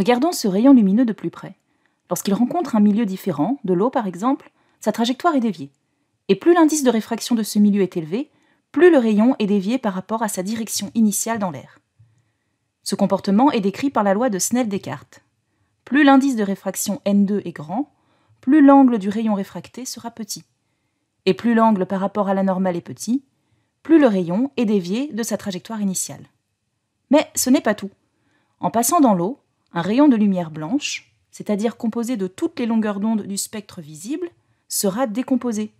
Regardons ce rayon lumineux de plus près. Lorsqu'il rencontre un milieu différent, de l'eau par exemple, sa trajectoire est déviée. Et plus l'indice de réfraction de ce milieu est élevé, plus le rayon est dévié par rapport à sa direction initiale dans l'air. Ce comportement est décrit par la loi de Snell-Descartes. Plus l'indice de réfraction N2 est grand, plus l'angle du rayon réfracté sera petit. Et plus l'angle par rapport à la normale est petit, plus le rayon est dévié de sa trajectoire initiale. Mais ce n'est pas tout. En passant dans l'eau, un rayon de lumière blanche, c'est-à-dire composé de toutes les longueurs d'onde du spectre visible, sera décomposé.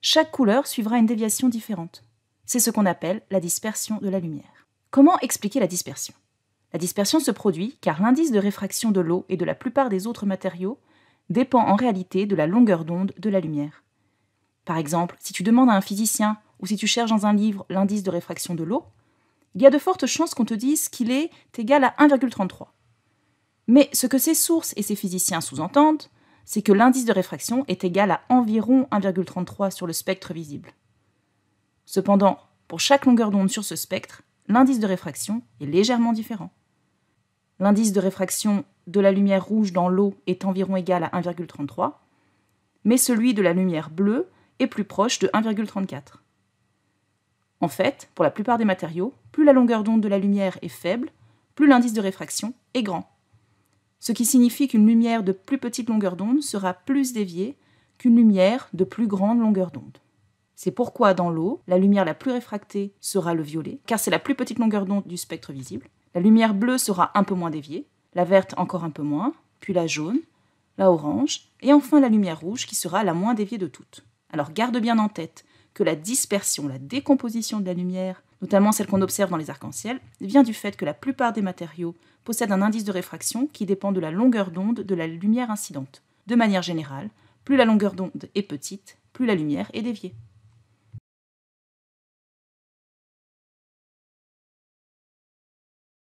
Chaque couleur suivra une déviation différente. C'est ce qu'on appelle la dispersion de la lumière. Comment expliquer la dispersion La dispersion se produit car l'indice de réfraction de l'eau et de la plupart des autres matériaux dépend en réalité de la longueur d'onde de la lumière. Par exemple, si tu demandes à un physicien ou si tu cherches dans un livre l'indice de réfraction de l'eau, il y a de fortes chances qu'on te dise qu'il est égal à 1,33. Mais ce que ces sources et ces physiciens sous-entendent, c'est que l'indice de réfraction est égal à environ 1,33 sur le spectre visible. Cependant, pour chaque longueur d'onde sur ce spectre, l'indice de réfraction est légèrement différent. L'indice de réfraction de la lumière rouge dans l'eau est environ égal à 1,33, mais celui de la lumière bleue est plus proche de 1,34. En fait, pour la plupart des matériaux, plus la longueur d'onde de la lumière est faible, plus l'indice de réfraction est grand ce qui signifie qu'une lumière de plus petite longueur d'onde sera plus déviée qu'une lumière de plus grande longueur d'onde. C'est pourquoi dans l'eau, la lumière la plus réfractée sera le violet, car c'est la plus petite longueur d'onde du spectre visible. La lumière bleue sera un peu moins déviée, la verte encore un peu moins, puis la jaune, la orange, et enfin la lumière rouge qui sera la moins déviée de toutes. Alors garde bien en tête que la dispersion, la décomposition de la lumière notamment celle qu'on observe dans les arcs-en-ciel, vient du fait que la plupart des matériaux possèdent un indice de réfraction qui dépend de la longueur d'onde de la lumière incidente. De manière générale, plus la longueur d'onde est petite, plus la lumière est déviée.